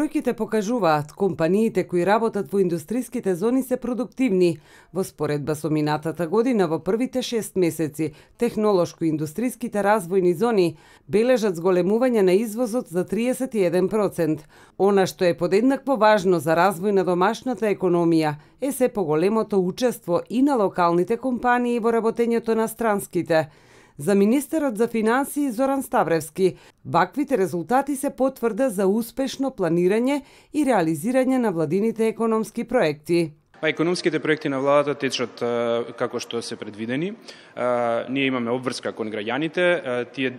Бројките покажуваат компаниите кои работат во индустријските зони се продуктивни. Во споредба со минатата година во првите 6 месеци, технолошко-индустријските развојни зони бележат зголемување на извозот за 31%. Она што е подеднакво важно за развој на домашната економија е се поголемото учество и на локалните компании во работењето на странските за министерот за финансии Зоран Ставревски. Ваквите резултати се потврда за успешно планирање и реализирање на владините економски проекти. Па економските проекти на владата течат како што се предвидени. Ние имаме обврска кон граѓаните, тие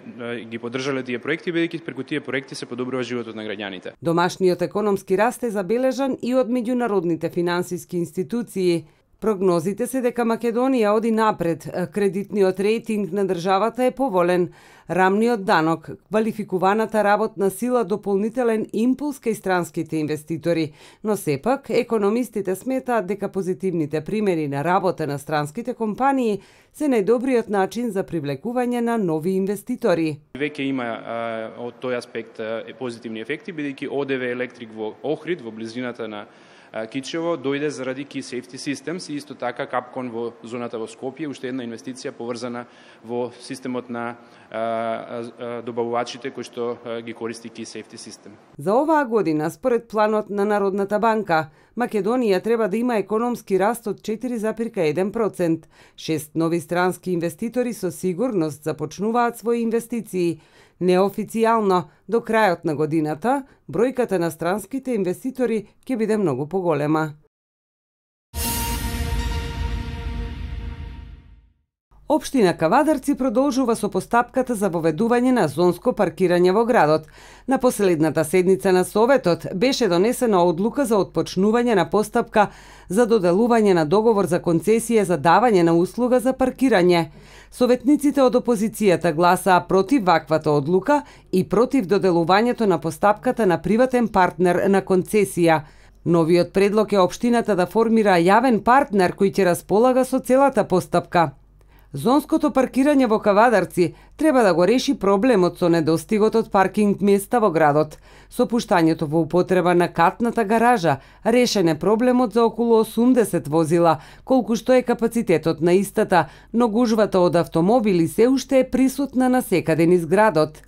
ги поддржале тие проекти бидејќи преку тие проекти се подобрува животот на граѓаните. Домашниот економски раст е забележан и од меѓународните финансиски институции. Прогнозите се дека Македонија оди напред, кредитниот рейтинг на државата е поволен, рамниот данок, квалификуваната работна сила дополнителен импулс кај странските инвеститори, но сепак економистите сметаат дека позитивните примери на работа на странските компании се најдобриот начин за привлекување на нови инвеститори. Веќе има а, од тој аспект а, позитивни ефекти, бидејќи ОДВ електрик во Охрид, во близината на Кичево дојде заради Key Safety Systems и исто така Капкон во зоната во Скопје, уште една инвестиција поврзана во системот на добавувачите кои што ги користи Key Safety System. За оваа година, според планот на Народната банка, Македонија треба да има економски раст од 4,1%. Шест нови странски инвеститори со сигурност започнуваат своји инвестиции. Неофицијално, до крајот на годината, бројката на странските инвеститори ќе биде многу поголема. Општина Кавадарци продолжува со постапката за воведување на зонско паркирање во градот. На последната седница на Советот беше донесена одлука за отпочнување на постапка за доделување на договор за концесија за давање на услуга за паркирање. Советниците од опозицијата гласаа против ваквата одлука и против доделувањето на постапката на приватен партнер на концесија. Новиот предлог е општината да формира јавен партнер кој ќе располага со целата постапка. Зонското паркирање во Кавадарци треба да го реши проблемот со недостигот од паркинг места во градот. Со пуштањето во употреба на катната гаража решен е проблемот за околу 80 возила, колку што е капацитетот на истата, но гужвата од автомобили се уште е присутна на секаде низ градот.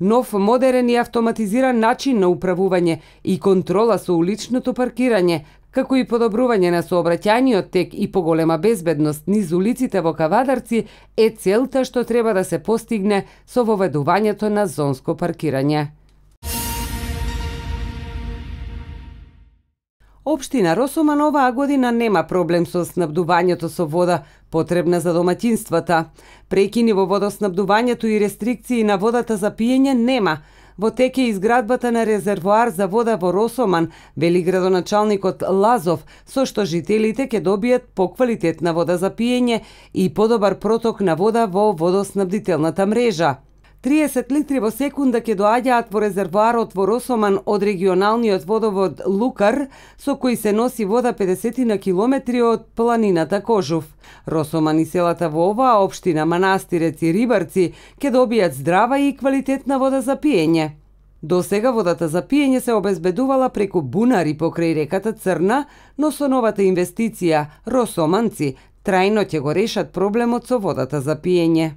Нов модерен и автоматизиран начин на управување и контрола со уличното паркирање како и подобрување на сообраќајниот тек и поголема безбедност низ улиците во Кавадарци е целта што треба да се постигне со воведувањето на зонско паркирање. Општина Росоман оваа година нема проблем со снабдувањето со вода потребна за доматинствата, Прекини во водоснабдувањето и рестрикции на водата за пиење нема, Во теке изградбата на резервоар за вода во Росоман, вели градоначалникот Лазов, со што жителите ќе добијат поквалитетна вода за пиење и подобар проток на вода во водоснабдителната мрежа. 30 литри во секунда ќе доаѓаат во резервоарот во Росоман од регионалниот водовод Лукар, со кој се носи вода 50 на километри од планината Кожув. Росоман и селата во оваа општина Манастирец и Рибарци ќе добијат здрава и квалитетна вода за пиење. До сега водата за пиење се обезбедувала преку бунари покрај реката Црна, но со новата инвестиција Росоманци трајно ќе го решат проблемот со водата за пиење.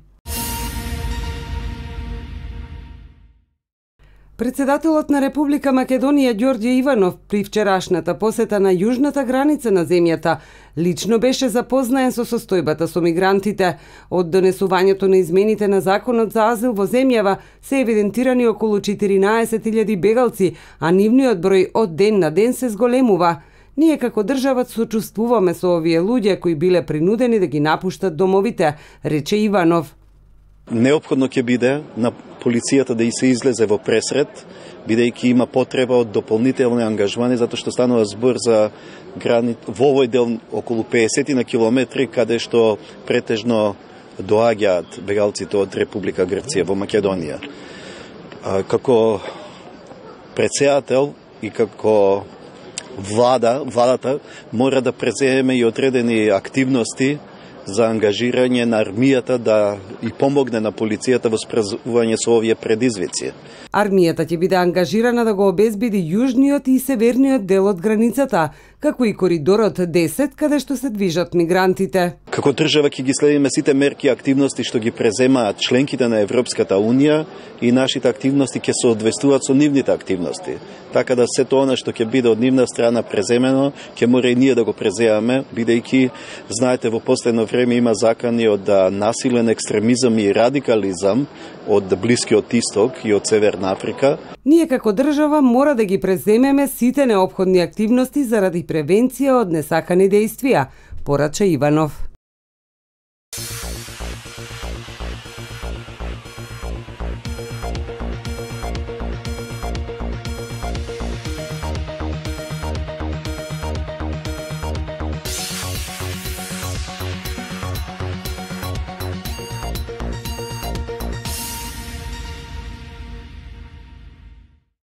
Председателот на Република Македонија Ѓорѓе Иванов при вчерашната посета на јужната граница на земјата лично беше запознаен со состојбата со мигрантите. Од донесувањето на измените на законот за азил во земјава се евидентирани околу 14.000 бегалци, а нивниот број од ден на ден се зголемува. Ние како држава сочувствуваме со овие луѓе кои биле принудени да ги напуштат домовите, рече Иванов. Необходно ќе биде на полицијата да и се излезе во пресред, бидејќи има потреба од дополнителни ангажмани, затоа што станува збор за грани во овој дел околу 50 на километри, каде што претежно доаѓаат бегалците од Република Грција во Македонија. Како председател и како влада, владата мора да преземе и одредени активности за ангажирање на армијата да и помогне на полицијата во спрезување со овие предизвици. Армијата ќе биде ангажирана да го обезбеди јужниот и северниот дел од границата, како и коридорот 10 каде што се движат мигрантите. Како држава ќе ги следиме сите мерки и активности што ги преземаат членките на Европската Унија и нашите активности ќе се одвестуваат со нивните активности. Така да се тоа што ќе биде од нивна страна преземено, ќе мора и ние да го преземаме, бидејќи, знаете, во последно време има закани од насилен екстремизам и радикализам од Блискиот Исток и од Северна Африка. Ние како држава мора да ги преземеме сите необходни активности заради превенција од несакани действија, порача Иванов.